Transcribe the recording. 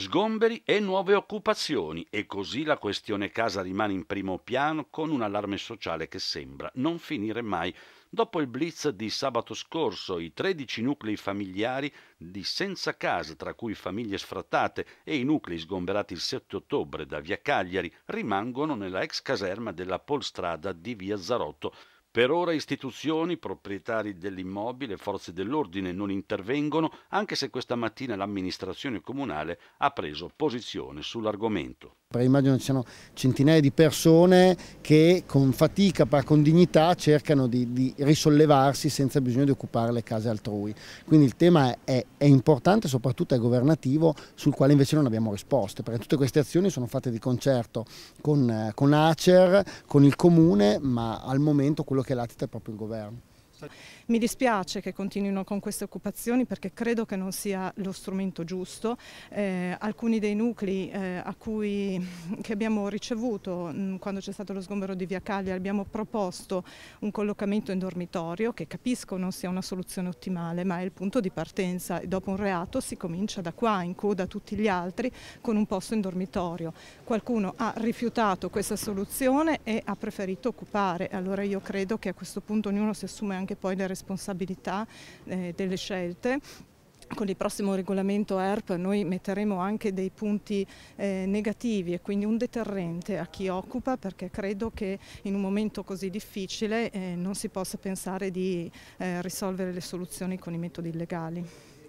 sgomberi e nuove occupazioni e così la questione casa rimane in primo piano con un allarme sociale che sembra non finire mai. Dopo il blitz di sabato scorso, i 13 nuclei familiari di senza casa, tra cui famiglie sfrattate e i nuclei sgomberati il 7 ottobre da via Cagliari, rimangono nella ex caserma della Polstrada di via Zarotto per ora istituzioni, proprietari dell'immobile e forze dell'ordine non intervengono, anche se questa mattina l'amministrazione comunale ha preso posizione sull'argomento. Perché immagino ci siano centinaia di persone che con fatica, con dignità, cercano di, di, risollevarsi senza bisogno di occupare le case altrui. Quindi il tema è, è, importante, soprattutto è governativo, sul quale invece non abbiamo risposte, perché tutte queste azioni sono fatte di concerto con, eh, con Acer, con il Comune, ma al momento quello che latita è proprio il governo. Esatto. Mi dispiace che continuino con queste occupazioni perché credo che non sia lo strumento giusto. Eh, alcuni dei nuclei eh, cui, che abbiamo ricevuto mh, mm, quando c'è stato lo sgombero di Via Caglia abbiamo proposto un collocamento in dormitorio che capisco non sia una soluzione ottimale ma è il punto di partenza e dopo un reato si comincia da qua in coda a tutti gli altri con un posto in dormitorio. Qualcuno ha rifiutato questa soluzione e ha preferito occupare, allora io credo che a questo punto ognuno si assume anche anche poi le responsabilità eh, delle scelte con il prossimo regolamento ERP noi metteremo anche dei punti eh, negativi e quindi un deterrente a chi occupa perché credo che in un momento così difficile eh, non si possa pensare di eh, risolvere le soluzioni con i metodi illegali.